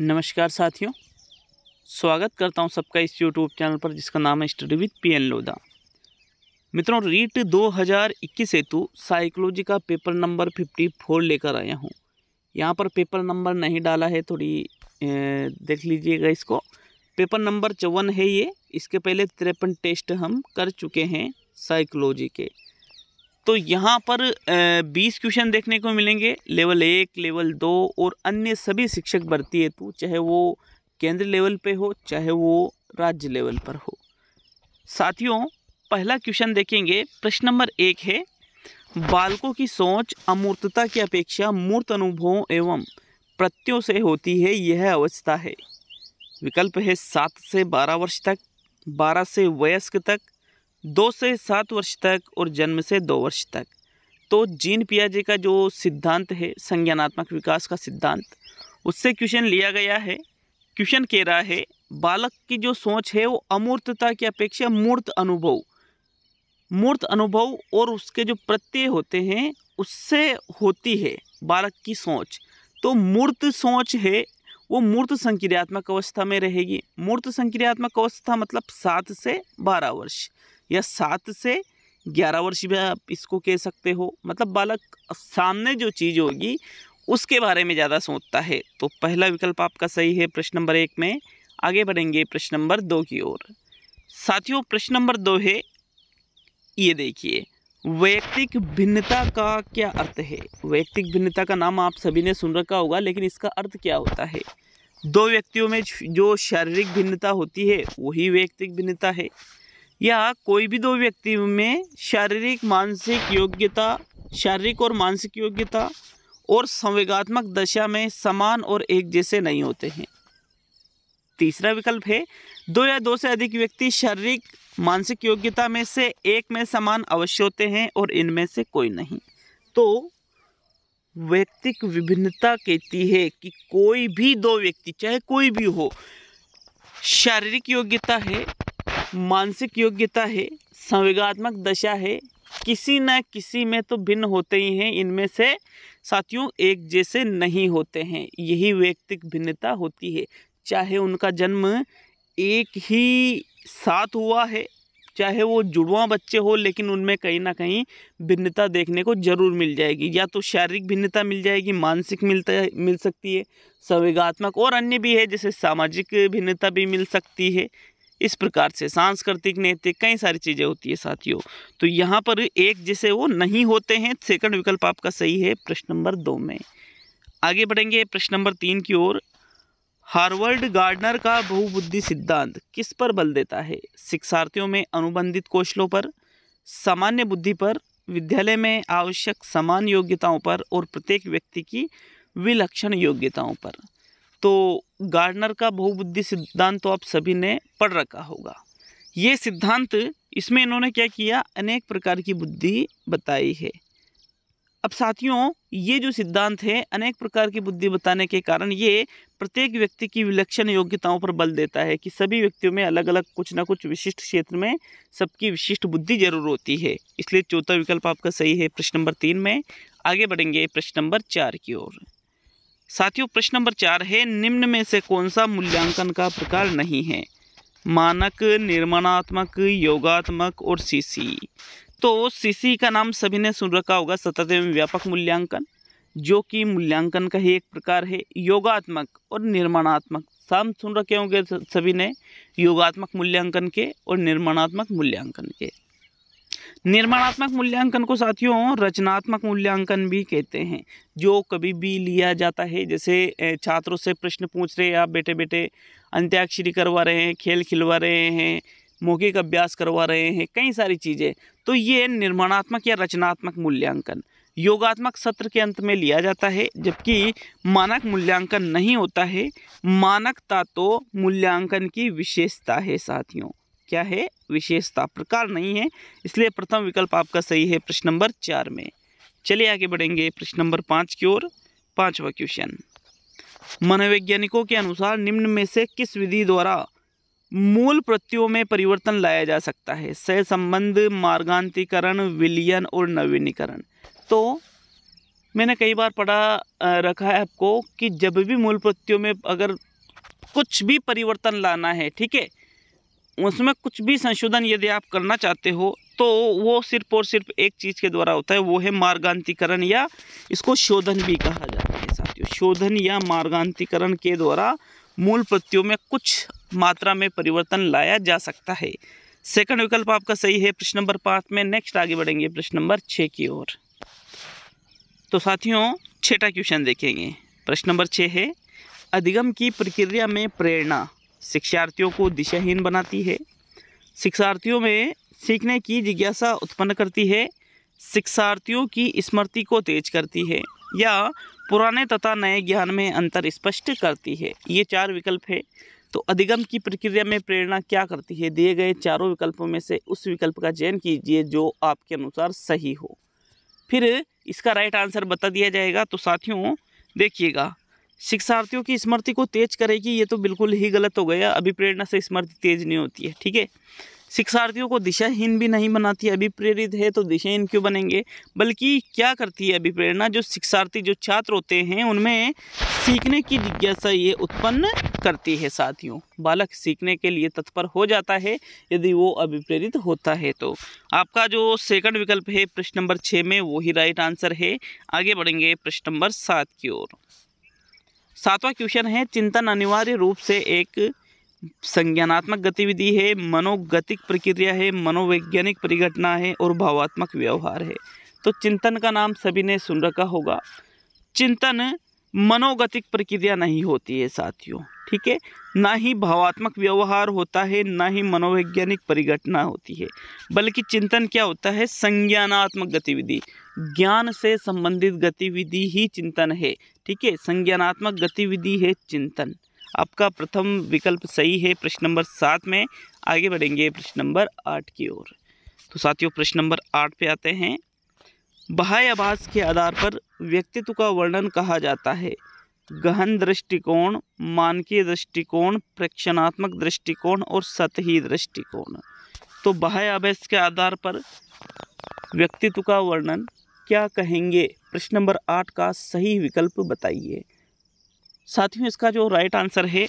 नमस्कार साथियों स्वागत करता हूं सबका इस यूट्यूब चैनल पर जिसका नाम है study with P N Lodha मित्रों रीट 2021 हेतु साइकोलॉजी का पेपर नंबर 54 लेकर आया हूं यहां पर पेपर नंबर नहीं डाला है थोड़ी ए, देख लीजिएगा इसको पेपर नंबर चौवन है ये इसके पहले तिरपन टेस्ट हम कर चुके हैं साइकोलॉजी के तो यहाँ पर बीस क्वेश्चन देखने को मिलेंगे लेवल एक लेवल दो और अन्य सभी शिक्षक भर्ती हेतु चाहे वो केंद्र लेवल पे हो चाहे वो राज्य लेवल पर हो साथियों पहला क्वेश्चन देखेंगे प्रश्न नंबर एक है बालकों की सोच अमूर्तता की अपेक्षा मूर्त अनुभवों एवं प्रत्ययों से होती है यह अवस्था है विकल्प है सात से बारह वर्ष तक बारह से वयस्क तक दो से सात वर्ष तक और जन्म से दो वर्ष तक तो जीन पियाजे का जो सिद्धांत है संज्ञानात्मक विकास का सिद्धांत उससे क्वेश्चन लिया गया है क्वेश्चन कह रहा है बालक की जो सोच है वो अमूर्तता की अपेक्षा मूर्त अनुभव मूर्त अनुभव और उसके जो प्रत्यय होते हैं उससे होती है बालक की सोच तो मूर्त सोच है वो मूर्त संक्रियात्मक अवस्था में रहेगी मूर्त संक्रियात्मक अवस्था मतलब सात से बारह वर्ष या सात से ग्यारह वर्ष भी आप इसको कह सकते हो मतलब बालक सामने जो चीज़ होगी उसके बारे में ज़्यादा सोचता है तो पहला विकल्प आपका सही है प्रश्न नंबर एक में आगे बढ़ेंगे प्रश्न नंबर दो की ओर साथियों प्रश्न नंबर दो है ये देखिए वैयक्तिक भिन्नता का क्या अर्थ है वैयक्तिक भिन्नता का नाम आप सभी ने सुन रखा होगा लेकिन इसका अर्थ क्या होता है दो व्यक्तियों में जो शारीरिक भिन्नता होती है वही वैयक्तिक भिन्नता है या कोई भी दो व्यक्ति में शारीरिक मानसिक योग्यता शारीरिक और मानसिक योग्यता और संवेगात्मक दशा में समान और एक जैसे नहीं होते हैं तीसरा विकल्प है दो या दो से अधिक व्यक्ति शारीरिक मानसिक योग्यता में से एक में समान अवश्य होते हैं और इनमें से कोई नहीं तो व्यक्तिक विभिन्नता कहती है कि कोई भी दो व्यक्ति चाहे कोई भी हो शारीरिक योग्यता है मानसिक योग्यता है संवेगात्मक दशा है किसी न किसी में तो भिन्न होते ही हैं इनमें से साथियों एक जैसे नहीं होते हैं यही व्यक्तिक भिन्नता होती है चाहे उनका जन्म एक ही साथ हुआ है चाहे वो जुड़वा बच्चे हो लेकिन उनमें कहीं ना कहीं भिन्नता देखने को जरूर मिल जाएगी या तो शारीरिक भिन्नता मिल जाएगी मानसिक मिलता मिल सकती है संवेगात्मक और अन्य भी है जैसे सामाजिक भिन्नता भी मिल सकती है इस प्रकार से सांस्कृतिक नृत्य कई सारी चीज़ें होती है साथियों तो यहाँ पर एक जैसे वो नहीं होते हैं सेकंड विकल्प आपका सही है प्रश्न नंबर दो में आगे बढ़ेंगे प्रश्न नंबर तीन की ओर हार्वर्ड गार्डनर का बहुबुद्धि सिद्धांत किस पर बल देता है शिक्षार्थियों में अनुबंधित कौशलों पर सामान्य बुद्धि पर विद्यालय में आवश्यक समान योग्यताओं पर और प्रत्येक व्यक्ति की विलक्षण योग्यताओं पर तो गार्डनर का बहुबुद्धि सिद्धांत तो आप सभी ने पढ़ रखा होगा ये सिद्धांत इसमें इन्होंने क्या किया अनेक प्रकार की बुद्धि बताई है अब साथियों ये जो सिद्धांत है अनेक प्रकार की बुद्धि बताने के कारण ये प्रत्येक व्यक्ति की विलक्षण योग्यताओं पर बल देता है कि सभी व्यक्तियों में अलग अलग कुछ ना कुछ विशिष्ट क्षेत्र में सबकी विशिष्ट बुद्धि जरूर होती है इसलिए चौथा विकल्प आपका सही है प्रश्न नंबर तीन में आगे बढ़ेंगे प्रश्न नंबर चार की ओर साथियों प्रश्न नंबर चार है निम्न में से कौन सा मूल्यांकन का प्रकार नहीं है मानक निर्माणात्मक योगात्मक और सीसी तो सीसी का नाम सभी ने सुन रखा होगा सतत एवं व्यापक मूल्यांकन जो कि मूल्यांकन का ही एक प्रकार है योगात्मक और निर्माणात्मक शाम सुन रखे होंगे सभी ने योगात्मक मूल्यांकन के और निर्माणात्मक मूल्यांकन के निर्माणात्मक मूल्यांकन को साथियों रचनात्मक मूल्यांकन भी कहते हैं जो कभी भी लिया जाता है जैसे छात्रों से प्रश्न पूछ रहे हैं आप बेटे बेटे अंत्याक्षरी करवा रहे हैं खेल खिलवा रहे हैं मौखिक अभ्यास करवा रहे हैं कई सारी चीज़ें तो ये निर्माणात्मक या रचनात्मक मूल्यांकन योगात्मक सत्र के अंत में लिया जाता है जबकि मानक मूल्यांकन नहीं होता है मानकता तो मूल्यांकन की विशेषता है साथियों क्या है विशेषता प्रकार नहीं है इसलिए प्रथम विकल्प आपका सही है प्रश्न नंबर चार में चलिए आगे बढ़ेंगे प्रश्न नंबर पाँच की ओर पांचवा क्वेश्चन मनोवैज्ञानिकों के अनुसार निम्न में से किस विधि द्वारा मूल प्रत्ययों में परिवर्तन लाया जा सकता है सह संबंध मार्गांतिकरण विलियन और नवीनीकरण तो मैंने कई बार पढ़ा रखा है आपको कि जब भी मूल प्रत्ययों में अगर कुछ भी परिवर्तन लाना है ठीक है उसमें कुछ भी संशोधन यदि आप करना चाहते हो तो वो सिर्फ और सिर्फ एक चीज़ के द्वारा होता है वो है मार्गांतिकरण या इसको शोधन भी कहा जाता है साथियों शोधन या मार्गांतिकरण के द्वारा मूल प्रत्यों में कुछ मात्रा में परिवर्तन लाया जा सकता है सेकंड विकल्प आपका सही है प्रश्न नंबर पाँच में नेक्स्ट आगे बढ़ेंगे प्रश्न नंबर छः की ओर तो साथियों छठा क्वेश्चन देखेंगे प्रश्न नंबर छः है अधिगम की प्रक्रिया में प्रेरणा शिक्षार्थियों को दिशाहीन बनाती है शिक्षार्थियों में सीखने की जिज्ञासा उत्पन्न करती है शिक्षार्थियों की स्मृति को तेज करती है या पुराने तथा नए ज्ञान में अंतर स्पष्ट करती है ये चार विकल्प है तो अधिगम की प्रक्रिया में प्रेरणा क्या करती है दिए गए चारों विकल्पों में से उस विकल्प का चयन कीजिए जो आपके अनुसार सही हो फिर इसका राइट आंसर बता दिया जाएगा तो साथियों देखिएगा शिक्षार्थियों की स्मृति को तेज करेगी ये तो बिल्कुल ही गलत हो गया अभिप्रेरणा से स्मृति तेज नहीं होती है ठीक है शिक्षार्थियों को दिशाहीन भी नहीं बनाती है अभिप्रेरित है तो दिशाहीन क्यों बनेंगे बल्कि क्या करती है अभिप्रेरणा जो शिक्षार्थी जो छात्र होते हैं उनमें सीखने की जिज्ञासा ये उत्पन्न करती है साथियों बालक सीखने के लिए तत्पर हो जाता है यदि वो अभिप्रेरित होता है तो आपका जो सेकंड विकल्प है प्रश्न नंबर छः में वही राइट आंसर है आगे बढ़ेंगे प्रश्न नंबर सात की ओर सातवां क्वेश्चन है चिंतन अनिवार्य रूप से एक संज्ञानात्मक गतिविधि है मनोगतिक प्रक्रिया है मनोवैज्ञानिक परिघटना है और भावात्मक व्यवहार है तो चिंतन का नाम सभी ने सुन रखा होगा चिंतन मनोगतिक प्रक्रिया नहीं होती है साथियों ठीक है ना ही भावात्मक व्यवहार होता है ना ही मनोवैज्ञानिक परिघटना होती है बल्कि चिंतन क्या होता है संज्ञानात्मक गतिविधि ज्ञान से संबंधित गतिविधि ही चिंतन है ठीक है संज्ञानात्मक गतिविधि है चिंतन आपका प्रथम विकल्प सही है प्रश्न नंबर सात में आगे बढ़ेंगे प्रश्न नंबर आठ की ओर तो साथियों प्रश्न नंबर आठ पे आते हैं बाह्य आभास के आधार पर व्यक्तित्व का वर्णन कहा जाता है गहन दृष्टिकोण मानकीय दृष्टिकोण प्रेक्षणात्मक दृष्टिकोण और सतही दृष्टिकोण तो बाह्य आभास के आधार पर व्यक्तित्व का वर्णन क्या कहेंगे प्रश्न नंबर आठ का सही विकल्प बताइए साथियों इसका जो राइट आंसर है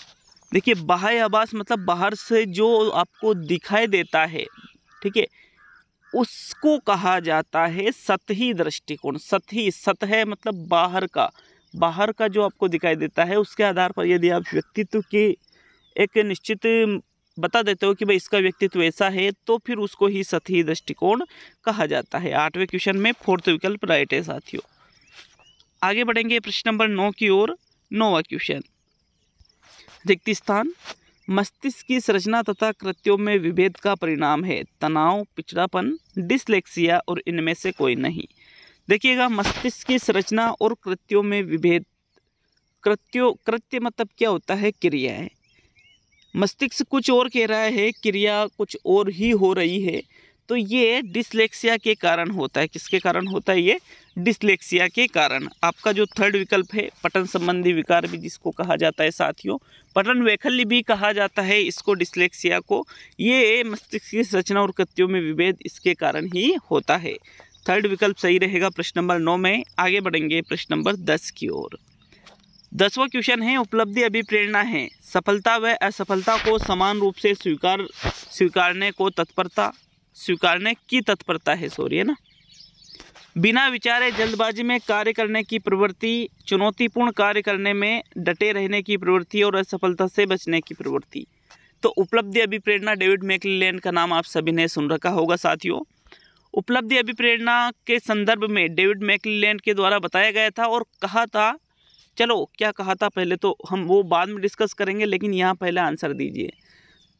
देखिए बाह्य आवास मतलब बाहर से जो आपको दिखाई देता है ठीक है उसको कहा जाता है सतही दृष्टिकोण सतही सतह मतलब बाहर का बाहर का जो आपको दिखाई देता है उसके आधार पर यदि आप व्यक्तित्व के एक निश्चित बता देते हो कि भाई इसका व्यक्तित्व ऐसा है तो फिर उसको ही सतही दृष्टिकोण कहा जाता है आठवें क्वेश्चन में फोर्थ विकल्प राइट है साथियों आगे बढ़ेंगे प्रश्न नंबर नौ की ओर नौवा क्वेश्चन रिक्ति स्थान मस्तिष्क की संरचना तथा कृत्यों में विभेद का परिणाम है तनाव पिछड़ापन डिसलेक्सिया और इनमें से कोई नहीं देखिएगा मस्तिष्क की संरचना और कृत्यों में विभेद कृत्यो कृत्य मतलब क्या होता है क्रियाएं मस्तिष्क कुछ और कह रहा है क्रिया कुछ और ही हो रही है तो ये डिसलेक्सिया के कारण होता है किसके कारण होता है ये डिसलेक्सिया के कारण आपका जो थर्ड विकल्प है पठन संबंधी विकार भी जिसको कहा जाता है साथियों पठन वैखल्य भी कहा जाता है इसको डिसलेक्सिया को ये मस्तिष्क की रचना और कृत्यों में विभेद इसके कारण ही होता है थर्ड विकल्प सही रहेगा प्रश्न नंबर नौ में आगे बढ़ेंगे प्रश्न नंबर दस की ओर दसवा क्वेश्चन है उपलब्धि अभिप्रेरणा है सफलता व असफलता को समान रूप से स्वीकार स्वीकारने को तत्परता स्वीकारने की तत्परता है सॉरी है ना बिना विचारे जल्दबाजी में कार्य करने की प्रवृत्ति चुनौतीपूर्ण कार्य करने में डटे रहने की प्रवृत्ति और असफलता से बचने की प्रवृत्ति तो उपलब्धि अभिप्रेरणा डेविड मैकलैंड का नाम आप सभी ने सुन रखा होगा साथियों उपलब्धि अभिप्रेरणा के संदर्भ में डेविड मैकलैंड के द्वारा बताया गया था और कहा था चलो क्या कहा था पहले तो हम वो बाद में डिस्कस करेंगे लेकिन यहाँ पहले आंसर दीजिए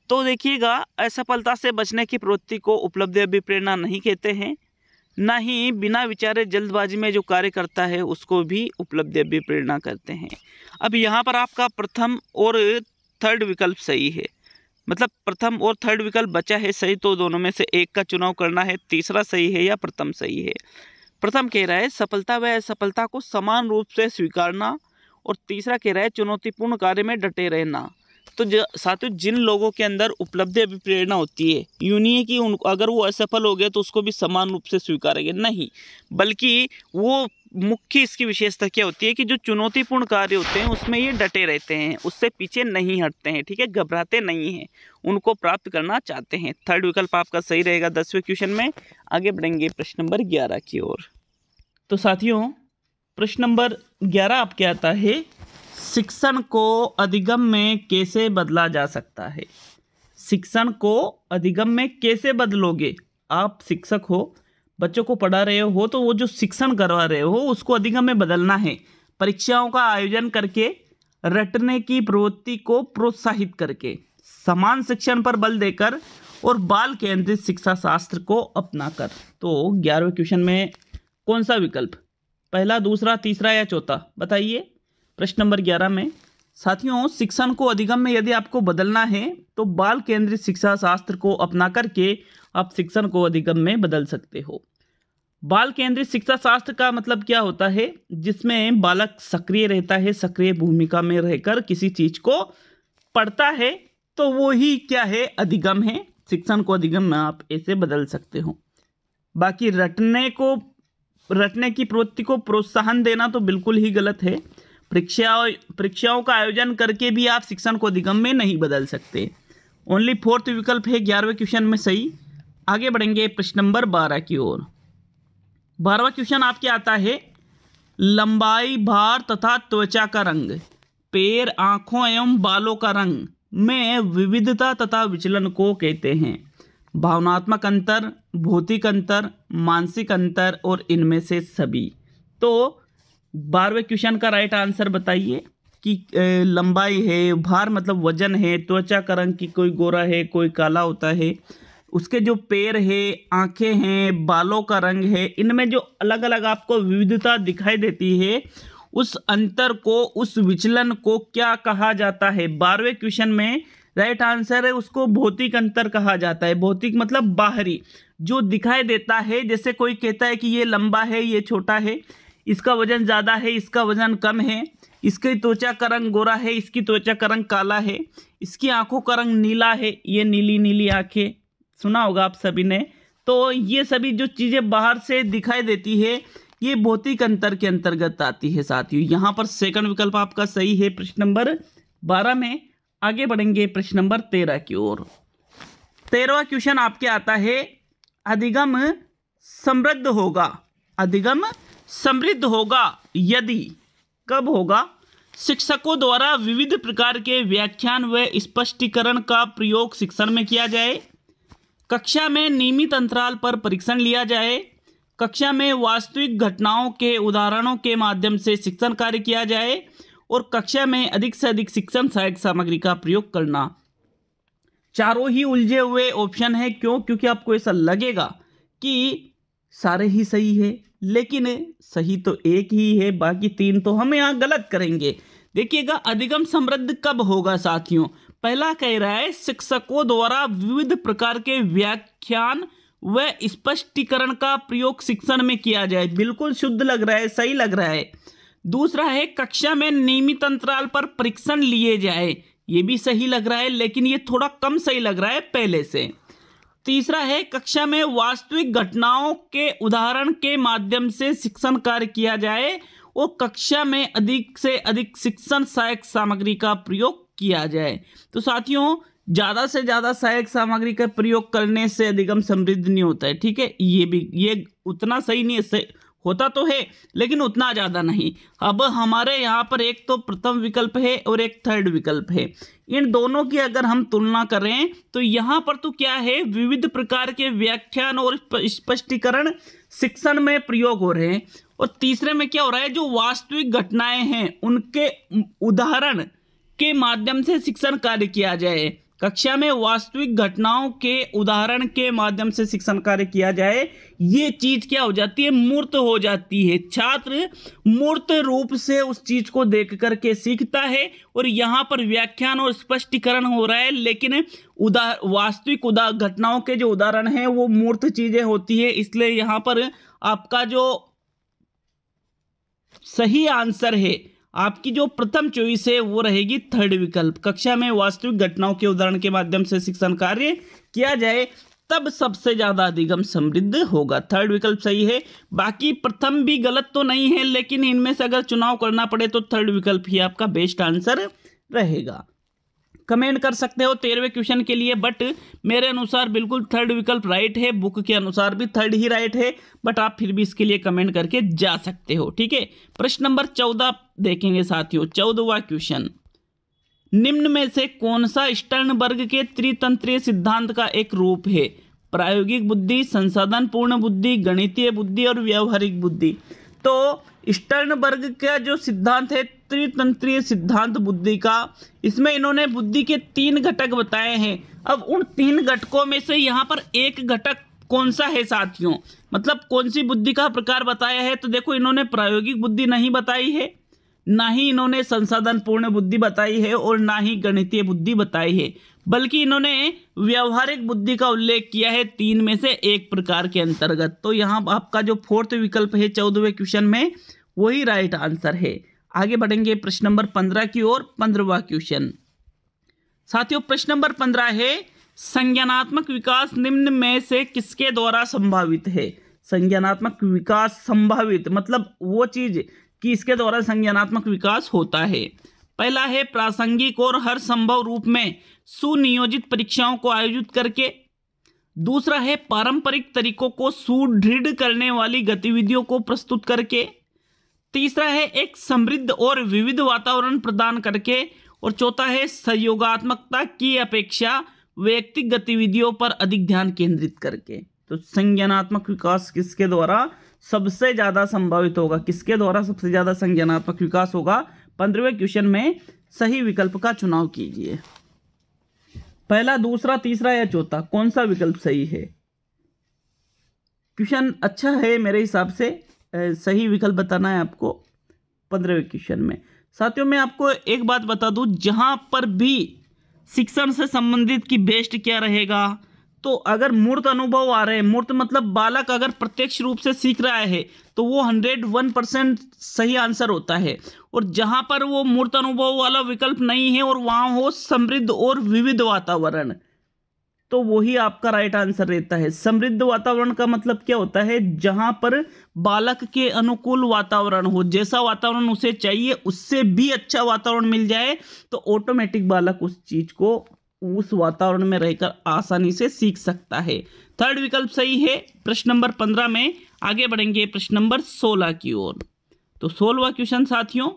तो देखिएगा असफलता से बचने की प्रवृत्ति को उपलब्धि अभिप्रेरणा नहीं कहते हैं ना ही बिना विचारे जल्दबाजी में जो कार्य करता है उसको भी उपलब्धि अभिप्रेरणा करते हैं अब यहाँ पर आपका प्रथम और थर्ड विकल्प सही है मतलब प्रथम और थर्ड विकल्प बचा है सही तो दोनों में से एक का चुनाव करना है तीसरा सही है या प्रथम सही है प्रथम कह रहा है सफलता व असफलता को समान रूप से स्वीकारना और तीसरा कह रहा है चुनौतीपूर्ण कार्य में डटे रहना तो साथियों जिन लोगों के अंदर उपलब्धि अभी प्रेरणा होती है यूँ नहीं है कि उन अगर वो असफल हो गए तो उसको भी समान रूप से स्वीकारेंगे नहीं बल्कि वो मुख्य इसकी विशेषता क्या होती है कि जो चुनौतीपूर्ण कार्य होते हैं उसमें ये डटे रहते हैं उससे पीछे नहीं हटते हैं ठीक है घबराते नहीं हैं उनको प्राप्त करना चाहते हैं थर्ड विकल्प आपका सही रहेगा दसवें क्वेश्चन में आगे बढ़ेंगे प्रश्न नंबर ग्यारह की ओर तो साथियों प्रश्न नंबर ग्यारह आपके आता है शिक्षण को अधिगम में कैसे बदला जा सकता है शिक्षण को अधिगम में कैसे बदलोगे आप शिक्षक हो बच्चों को पढ़ा रहे हो तो वो जो शिक्षण करवा रहे हो उसको अधिगम में बदलना है परीक्षाओं का आयोजन करके रटने की प्रवृत्ति को प्रोत्साहित करके समान शिक्षण पर बल देकर और बाल केंद्रित शिक्षा शास्त्र को अपनाकर तो ग्यारहवें क्वेश्चन में कौन सा विकल्प पहला दूसरा तीसरा या चौथा बताइए प्रश्न नंबर ग्यारह में साथियों शिक्षण को अधिगम में यदि आपको बदलना है तो बाल केंद्रित शिक्षा शास्त्र को अपना करके आप शिक्षण को अधिगम में बदल सकते हो बाल केंद्रित शिक्षा शास्त्र का मतलब क्या होता है जिसमें बालक सक्रिय रहता है सक्रिय भूमिका में रहकर किसी चीज़ को पढ़ता है तो वो ही क्या है अधिगम है शिक्षण को अधिगम में आप ऐसे बदल सकते हो बाकी रटने को रटने की प्रवृत्ति को प्रोत्साहन देना तो बिल्कुल ही गलत है परीक्षाओं परीक्षाओं का आयोजन करके भी आप शिक्षण को अधिगम में नहीं बदल सकते ओनली फोर्थ विकल्प है ग्यारहवें क्वेश्चन में सही आगे बढ़ेंगे प्रश्न नंबर बारह की ओर बारहवा क्वेश्चन आपके आता है लंबाई भार तथा त्वचा का रंग पैर आँखों एवं बालों का रंग में विविधता तथा विचलन को कहते हैं भावनात्मक अंतर भौतिक अंतर मानसिक अंतर और इनमें से सभी तो बारहवें क्वेश्चन का राइट आंसर बताइए कि लंबाई है भार मतलब वजन है त्वचा का रंग की कोई गोरा है कोई काला होता है उसके जो पैर है आंखें हैं बालों का रंग है इनमें जो अलग अलग आपको विविधता दिखाई देती है उस अंतर को उस विचलन को क्या कहा जाता है बारहवें क्वेश्चन में राइट आंसर है उसको भौतिक अंतर कहा जाता है भौतिक मतलब बाहरी जो दिखाई देता है जैसे कोई कहता है कि ये लंबा है ये छोटा है इसका वजन ज़्यादा है इसका वजन कम है इसकी त्वचा का रंग गोरा है इसकी त्वचा का रंग काला है इसकी आंखों का रंग नीला है ये नीली नीली आंखें सुना होगा आप सभी ने तो ये सभी जो चीज़ें बाहर से दिखाई देती है ये भौतिक अंतर के अंतर्गत आती है साथियों यहाँ पर सेकंड विकल्प आपका सही है प्रश्न नंबर बारह में आगे बढ़ेंगे प्रश्न नंबर तेरह की ओर तेरहवा क्वेश्चन आपके आता है अधिगम समृद्ध होगा अधिगम समृद्ध होगा यदि कब होगा शिक्षकों द्वारा विविध प्रकार के व्याख्यान व स्पष्टीकरण का प्रयोग शिक्षण में किया जाए कक्षा में नियमित अंतराल पर परीक्षण लिया जाए कक्षा में वास्तविक घटनाओं के उदाहरणों के माध्यम से शिक्षण कार्य किया जाए और कक्षा में अधिक से अधिक शिक्षण सहायक सामग्री का प्रयोग करना चारों ही उलझे हुए ऑप्शन है क्यों क्योंकि आपको ऐसा लगेगा कि सारे ही सही है लेकिन सही तो एक ही है बाकी तीन तो हम यहाँ गलत करेंगे देखिएगा अधिगम समृद्ध कब होगा साथियों पहला कह रहा है शिक्षकों द्वारा विविध प्रकार के व्याख्यान व स्पष्टीकरण का प्रयोग शिक्षण में किया जाए बिल्कुल शुद्ध लग रहा है सही लग रहा है दूसरा है कक्षा में नियमित अंतराल पर परीक्षण लिए जाए ये भी सही लग रहा है लेकिन ये थोड़ा कम सही लग रहा है पहले से तीसरा है कक्षा में वास्तविक घटनाओं के उदाहरण के माध्यम से शिक्षण कार्य किया जाए और कक्षा में अधिक से अधिक शिक्षण सहायक सामग्री का प्रयोग किया जाए तो साथियों ज़्यादा से ज़्यादा सहायक सामग्री का प्रयोग करने से अधिगम समृद्ध नहीं होता है ठीक है ये भी ये उतना सही नहीं है होता तो है लेकिन उतना ज़्यादा नहीं अब हमारे यहाँ पर एक तो प्रथम विकल्प है और एक थर्ड विकल्प है इन दोनों की अगर हम तुलना करें तो यहाँ पर तो क्या है विविध प्रकार के व्याख्यान और स्पष्टीकरण शिक्षण में प्रयोग हो रहे हैं और तीसरे में क्या हो रहा है जो वास्तविक घटनाएं हैं उनके उदाहरण के माध्यम से शिक्षण कार्य किया जाए कक्षा में वास्तविक घटनाओं के उदाहरण के माध्यम से शिक्षण कार्य किया जाए ये चीज क्या हो जाती है मूर्त हो जाती है छात्र मूर्त रूप से उस चीज को देख करके सीखता है और यहाँ पर व्याख्यान और स्पष्टीकरण हो रहा है लेकिन उदाह वास्तविक उदा घटनाओं के जो उदाहरण हैं वो मूर्त चीजें होती है इसलिए यहाँ पर आपका जो सही आंसर है आपकी जो प्रथम चॉइस है वो रहेगी थर्ड विकल्प कक्षा में वास्तविक घटनाओं के उदाहरण के माध्यम से शिक्षण कार्य किया जाए तब सबसे ज़्यादा अधिगम समृद्ध होगा थर्ड विकल्प सही है बाकी प्रथम भी गलत तो नहीं है लेकिन इनमें से अगर चुनाव करना पड़े तो थर्ड विकल्प ही आपका बेस्ट आंसर रहेगा कमेंट कर सकते हो तेरहवें क्वेश्चन के लिए बट मेरे अनुसार बिल्कुल थर्ड विकल्प राइट है बुक के अनुसार भी थर्ड ही राइट है बट आप फिर भी इसके लिए कमेंट करके जा सकते हो ठीक है प्रश्न नंबर चौदह देखेंगे साथियों चौदहवा क्वेश्चन निम्न में से कौन सा स्टर्नबर्ग के त्रितंत्रीय सिद्धांत का एक रूप है प्रायोगिक बुद्धि संसाधन पूर्ण बुद्धि गणितीय बुद्धि और व्यवहारिक बुद्धि तो स्टर्नबर्ग का जो सिद्धांत है त्रितंत्रीय सिद्धांत बुद्धि का इसमें इन्होंने बुद्धि के तीन घटक बताए हैं अब उन तीन घटकों में से यहाँ पर एक घटक कौन सा है साथियों मतलब कौन सी बुद्धि का प्रकार बताया है तो देखो इन्होंने प्रायोगिक बुद्धि नहीं बताई है ना ही इन्होंने संसाधन पूर्ण बुद्धि बताई है और ना ही गणितीय बुद्धि बताई है बल्कि इन्होंने व्यवहारिक बुद्धि का उल्लेख किया है तीन में से एक प्रकार के अंतर्गत तो यहाँ आपका जो फोर्थ विकल्प है चौदहवें क्वेश्चन में वही राइट आंसर है आगे बढ़ेंगे प्रश्न नंबर पंद्रह की ओर पंद्रहवा क्वेश्चन साथियों प्रश्न नंबर पंद्रह है संज्ञानात्मक विकास निम्न में से किसके द्वारा संभावित है संज्ञानात्मक विकास संभावित मतलब वो चीज़ कि इसके द्वारा संज्ञानात्मक विकास होता है पहला है प्रासंगिक और हर संभव रूप में सुनियोजित परीक्षाओं को आयोजित करके दूसरा है पारंपरिक तरीकों को सुदृढ़ करने वाली गतिविधियों को प्रस्तुत करके तीसरा है एक समृद्ध और विविध वातावरण प्रदान करके और चौथा है सहयोगात्मकता की अपेक्षा व्यक्तिक गतिविधियों पर अधिक ध्यान केंद्रित करके तो संज्ञानात्मक विकास किसके द्वारा सबसे ज़्यादा संभावित होगा किसके द्वारा सबसे ज़्यादा संज्ञानात्मक विकास होगा पंद्रहवें क्वेश्चन में सही विकल्प का चुनाव कीजिए पहला दूसरा तीसरा या चौथा कौन सा विकल्प सही है क्वेश्चन अच्छा है मेरे हिसाब से सही विकल्प बताना है आपको पंद्रहवें क्वेश्चन में साथियों मैं आपको एक बात बता दूं जहां पर भी शिक्षण से संबंधित की बेस्ट क्या रहेगा तो अगर मूर्त अनुभव आ रहे हैं मूर्त मतलब बालक अगर प्रत्यक्ष रूप से सीख रहा है तो वो हंड्रेड वन परसेंट सही आंसर होता है और जहाँ पर वो मूर्त अनुभव वाला विकल्प नहीं है और वहाँ हो समृद्ध और विविध वातावरण तो वही आपका राइट आंसर रहता है समृद्ध वातावरण का मतलब क्या होता है जहां पर बालक के अनुकूल वातावरण हो जैसा वातावरण उसे चाहिए उससे भी अच्छा वातावरण मिल जाए तो ऑटोमेटिक बालक उस चीज को उस वातावरण में रहकर आसानी से सीख सकता है थर्ड विकल्प सही है प्रश्न नंबर पंद्रह में आगे बढ़ेंगे प्रश्न नंबर सोलह की ओर तो सोलवा क्वेश्चन साथियों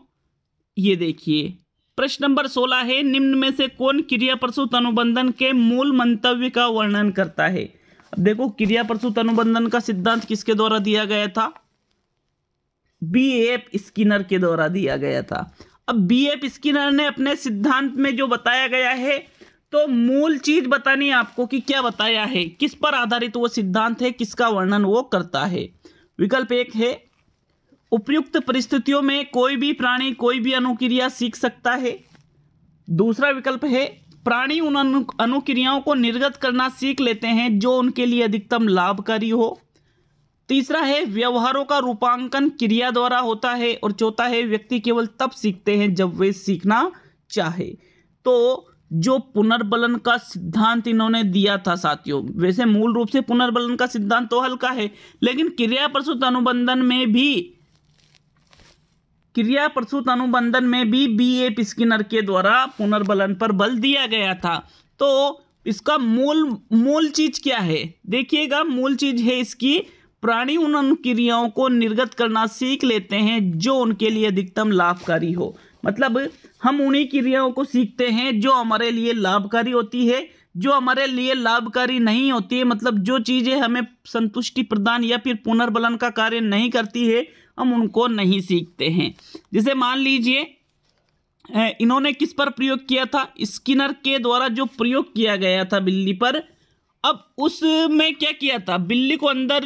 ये देखिए प्रश्न नंबर सोलह है निम्न में से कौन क्रिया प्रसूत अनुबंधन के मूल मंतव्य का वर्णन करता है अब देखो क्रिया प्रसूत अनुबंधन का सिद्धांत किसके द्वारा दिया गया था बी एफ स्किनर के द्वारा दिया गया था अब बी एफ स्किनर ने अपने सिद्धांत में जो बताया गया है तो मूल चीज बतानी है आपको कि क्या बताया है किस पर आधारित वो सिद्धांत है किसका वर्णन वो करता है विकल्प एक है उपयुक्त परिस्थितियों में कोई भी प्राणी कोई भी अनुक्रिया सीख सकता है दूसरा विकल्प है प्राणी उन अनु अनुक्रियाओं को निर्गत करना सीख लेते हैं जो उनके लिए अधिकतम लाभकारी हो तीसरा है व्यवहारों का रूपांकन क्रिया द्वारा होता है और चौथा है व्यक्ति केवल तब सीखते हैं जब वे सीखना चाहे तो जो पुनर्बलन का सिद्धांत इन्होंने दिया था साथियों वैसे मूल रूप से पुनर्बलन का सिद्धांत तो हल्का है लेकिन क्रिया प्रसुत अनुबंधन में भी क्रिया प्रसूत अनुबंधन में भी बी ए पिस्किनर के द्वारा पुनर्बलन पर बल दिया गया था तो इसका मूल मूल चीज क्या है देखिएगा मूल चीज है इसकी प्राणी उन अनुक्रियाओं को निर्गत करना सीख लेते हैं जो उनके लिए अधिकतम लाभकारी हो मतलब हम उन्हीं क्रियाओं को सीखते हैं जो हमारे लिए लाभकारी होती है जो हमारे लिए लाभकारी नहीं होती है मतलब जो चीज़ें हमें संतुष्टि प्रदान या फिर पुनर्बलन का कार्य नहीं करती है हम उनको नहीं सीखते हैं जैसे मान लीजिए इन्होंने किस पर प्रयोग किया था स्किनर के द्वारा जो प्रयोग किया गया था बिल्ली पर अब उसमें क्या किया था बिल्ली को अंदर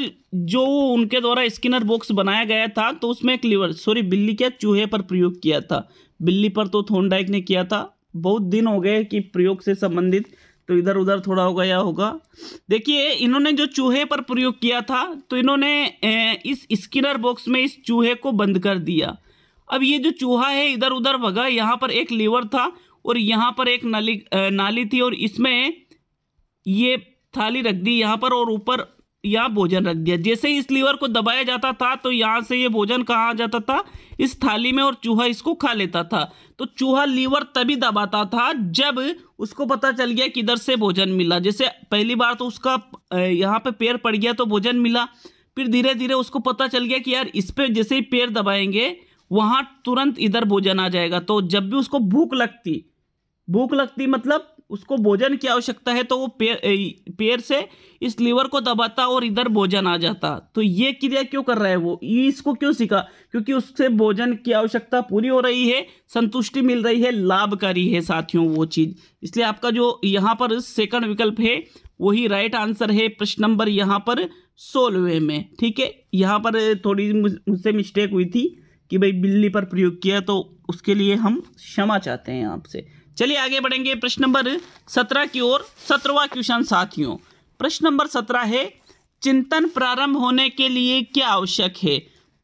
जो उनके द्वारा स्किनर बॉक्स बनाया गया था तो उसमें एक लिवर सॉरी बिल्ली क्या चूहे पर प्रयोग किया था बिल्ली पर तो थोनडाइक ने किया था बहुत दिन हो गए कि प्रयोग से संबंधित तो इधर उधर थोड़ा हो गया होगा देखिए इन्होंने जो चूहे पर प्रयोग किया था तो इन्होंने इस स्किनर बॉक्स में इस चूहे को बंद कर दिया अब ये जो चूहा है इधर उधर भगा यहाँ पर एक लीवर था और यहाँ पर एक नाली नाली थी और इसमें ये थाली रख दी यहाँ पर और ऊपर या भोजन रख दिया जैसे ही इस लीवर को दबाया जाता था तो यहाँ से ये भोजन कहाँ आ जाता था इस थाली में और चूहा इसको खा लेता था तो चूहा लीवर तभी दबाता था जब उसको पता चल गया किधर से भोजन मिला जैसे पहली बार तो उसका यहाँ पे पैर पड़ गया तो भोजन मिला फिर धीरे धीरे उसको पता चल गया कि यार इस पर जैसे ही पैर दबाएंगे वहाँ तुरंत इधर भोजन आ जाएगा तो जब भी उसको भूख लगती भूख लगती मतलब उसको भोजन की आवश्यकता है तो वो पैर से इस लीवर को दबाता और इधर भोजन आ जाता तो ये क्रिया क्यों कर रहा है वो इसको क्यों सीखा क्योंकि उससे भोजन की आवश्यकता पूरी हो रही है संतुष्टि मिल रही है लाभकारी है साथियों वो चीज़ इसलिए आपका जो यहाँ पर सेकंड विकल्प है वही राइट आंसर है प्रश्न नंबर यहाँ पर सोलवे में ठीक है यहाँ पर थोड़ी मुझसे मिस्टेक हुई थी कि भाई बिल्ली पर प्रयोग किया तो उसके लिए हम क्षमा चाहते हैं आपसे चलिए आगे बढ़ेंगे प्रश्न नंबर सत्रह की ओर सत्रवा क्वेश्चन साथियों प्रश्न नंबर सत्रह है चिंतन प्रारंभ होने के लिए क्या आवश्यक है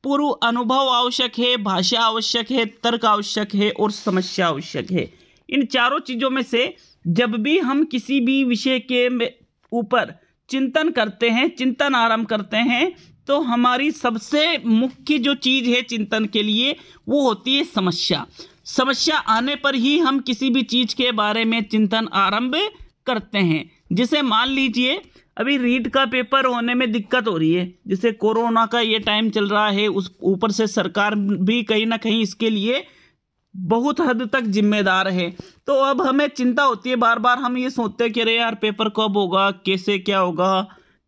पूर्व अनुभव आवश्यक है भाषा आवश्यक है तर्क आवश्यक है और समस्या आवश्यक है इन चारों चीज़ों में से जब भी हम किसी भी विषय के ऊपर चिंतन करते हैं चिंतन आरंभ करते हैं तो हमारी सबसे मुख्य जो चीज़ है चिंतन के लिए वो होती है समस्या समस्या आने पर ही हम किसी भी चीज़ के बारे में चिंतन आरंभ करते हैं जिसे मान लीजिए अभी रीट का पेपर होने में दिक्कत हो रही है जैसे कोरोना का ये टाइम चल रहा है उस ऊपर से सरकार भी कहीं ना कहीं इसके लिए बहुत हद तक जिम्मेदार है तो अब हमें चिंता होती है बार बार हम ये सोचते हैं कि अरे यार पेपर कब होगा कैसे क्या होगा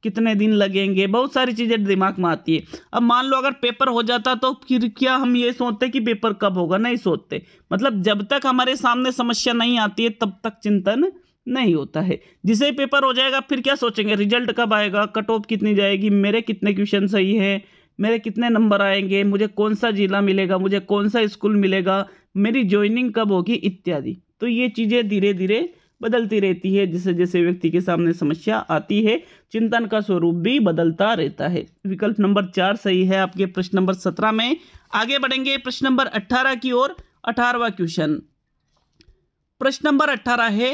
कितने दिन लगेंगे बहुत सारी चीज़ें दिमाग में आती है अब मान लो अगर पेपर हो जाता तो फिर क्या हम ये सोचते कि पेपर कब होगा नहीं सोचते मतलब जब तक हमारे सामने समस्या नहीं आती है तब तक चिंतन नहीं होता है जिसे पेपर हो जाएगा फिर क्या सोचेंगे रिजल्ट कब आएगा कट ऑफ कितनी जाएगी मेरे कितने क्वेश्चन सही है मेरे कितने नंबर आएंगे मुझे कौन सा ज़िला मिलेगा मुझे कौन सा स्कूल मिलेगा मेरी ज्वाइनिंग कब होगी इत्यादि तो ये चीज़ें धीरे धीरे बदलती रहती है जैसे जैसे व्यक्ति के सामने समस्या आती है चिंतन का स्वरूप भी बदलता रहता है विकल्प नंबर चार सही है आपके प्रश्न नंबर सत्रह में आगे बढ़ेंगे प्रश्न नंबर अट्ठारह की ओर अठारवा क्वेश्चन प्रश्न नंबर अट्ठारह है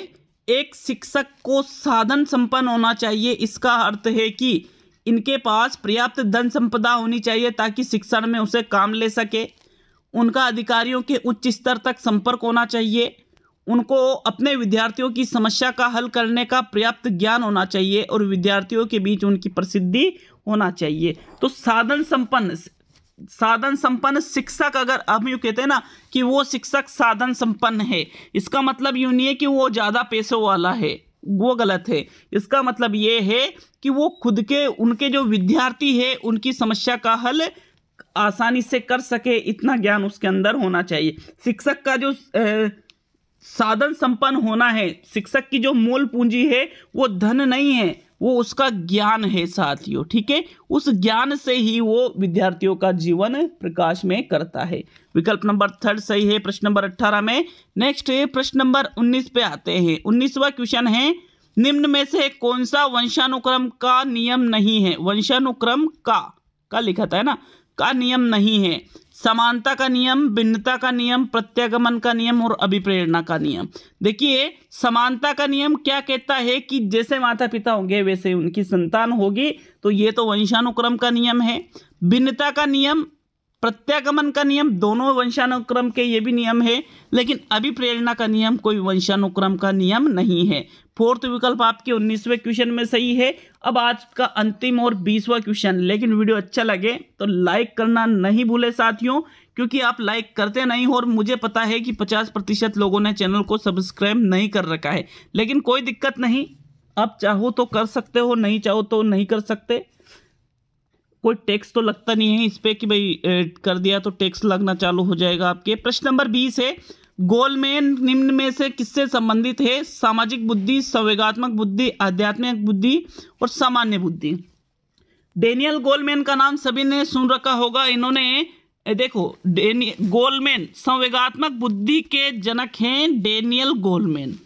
एक शिक्षक को साधन संपन्न होना चाहिए इसका अर्थ है कि इनके पास पर्याप्त धन संपदा होनी चाहिए ताकि शिक्षण में उसे काम ले सके उनका अधिकारियों के उच्च स्तर तक संपर्क होना चाहिए उनको अपने विद्यार्थियों की समस्या का हल करने का पर्याप्त ज्ञान होना चाहिए और विद्यार्थियों के बीच उनकी प्रसिद्धि होना चाहिए तो साधन संपन्न साधन संपन्न शिक्षक अगर हम यू कहते हैं ना कि वो शिक्षक साधन संपन्न है इसका मतलब यूँ नहीं है कि वो ज़्यादा पैसों वाला है वो गलत है इसका मतलब ये है कि वो खुद के उनके जो विद्यार्थी है उनकी समस्या का हल आसानी से कर सके इतना ज्ञान उसके अंदर होना चाहिए शिक्षक का जो ए, साधन संपन्न होना है शिक्षक की जो मूल पूंजी है वो धन नहीं है वो उसका ज्ञान है साथियों ठीक है उस ज्ञान से ही वो विद्यार्थियों का जीवन प्रकाश में करता है विकल्प नंबर थर्ड सही है प्रश्न नंबर अट्ठारह में नेक्स्ट प्रश्न नंबर उन्नीस पे आते हैं उन्नीसवा क्वेश्चन है निम्न में से कौन सा वंशानुक्रम का नियम नहीं है वंशानुक्रम का का लिखा था है ना का नियम नहीं है समानता का नियम भिन्नता का नियम प्रत्यागमन का नियम और अभिप्रेरणा का नियम देखिए समानता का नियम क्या कहता है कि जैसे माता पिता होंगे वैसे उनकी संतान होगी तो ये तो वंशानुक्रम का नियम है भिन्नता का नियम प्रत्यागमन का नियम दोनों वंशानुक्रम के ये भी नियम है लेकिन अभिप्रेरणा का नियम कोई वंशानुक्रम का नियम नहीं है फोर्थ विकल्प आपके उन्नीसवें क्वेश्चन में सही है अब आज का अंतिम और बीसवा क्वेश्चन लेकिन वीडियो अच्छा लगे तो लाइक करना नहीं भूले साथियों क्योंकि आप लाइक करते नहीं हो और मुझे पता है कि पचास प्रतिशत लोगों ने चैनल को सब्सक्राइब नहीं कर रखा है लेकिन कोई दिक्कत नहीं आप चाहो तो कर सकते हो नहीं चाहो तो नहीं कर सकते कोई टैक्स तो लगता नहीं है इस पर कि भाई कर दिया तो टैक्स लगना चालू हो जाएगा आपके प्रश्न नंबर बीस है गोलमेन निम्न में से किससे संबंधित है सामाजिक बुद्धि संवेगात्मक बुद्धि आध्यात्मिक बुद्धि और सामान्य बुद्धि डेनियल गोलमेन का नाम सभी ने सुन रखा होगा इन्होंने देखो डेनियल गोलमेन संवेगात्मक बुद्धि के जनक हैं डेनियल गोलमेन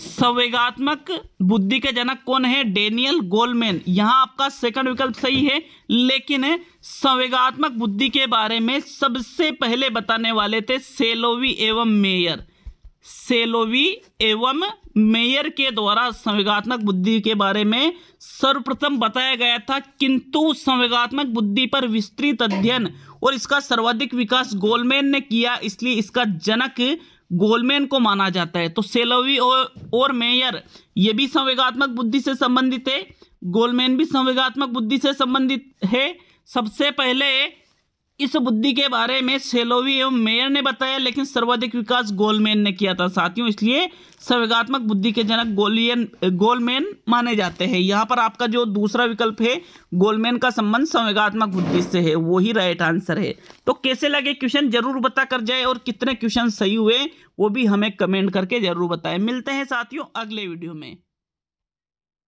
संवेगात्मक बुद्धि के जनक कौन है डेनियल गोलमेन यहां आपका सेकंड विकल्प सही है लेकिन संवेगात्मक बुद्धि के बारे में सबसे पहले बताने वाले थे सेलोवी एवं मेयर सेलोवी एवं मेयर के द्वारा संवेगात्मक बुद्धि के बारे में सर्वप्रथम बताया गया था किंतु संवेगात्मक बुद्धि पर विस्तृत अध्ययन और इसका सर्वाधिक विकास गोलमेन ने किया इसलिए इसका जनक गोलमेन को माना जाता है तो सेलोवी और, और मेयर ये भी संवेगात्मक बुद्धि से संबंधित है गोलमेन भी संवेगात्मक बुद्धि से संबंधित है सबसे पहले इस बुद्धि के बारे में सेलोवी एवं मेयर ने बताया लेकिन सर्वाधिक विकास गोलमेन ने किया था साथियों इसलिए संवेगात्मक बुद्धि के जनक गोलियन गोलमेन माने जाते हैं यहाँ पर आपका जो दूसरा विकल्प है गोलमेन का संबंध संवेगात्मक बुद्धि से है वो ही राइट आंसर है तो कैसे लगे क्वेश्चन जरूर बता कर जाए और कितने क्वेश्चन सही हुए वो भी हमें कमेंट करके जरूर बताएं मिलते हैं साथियों अगले वीडियो में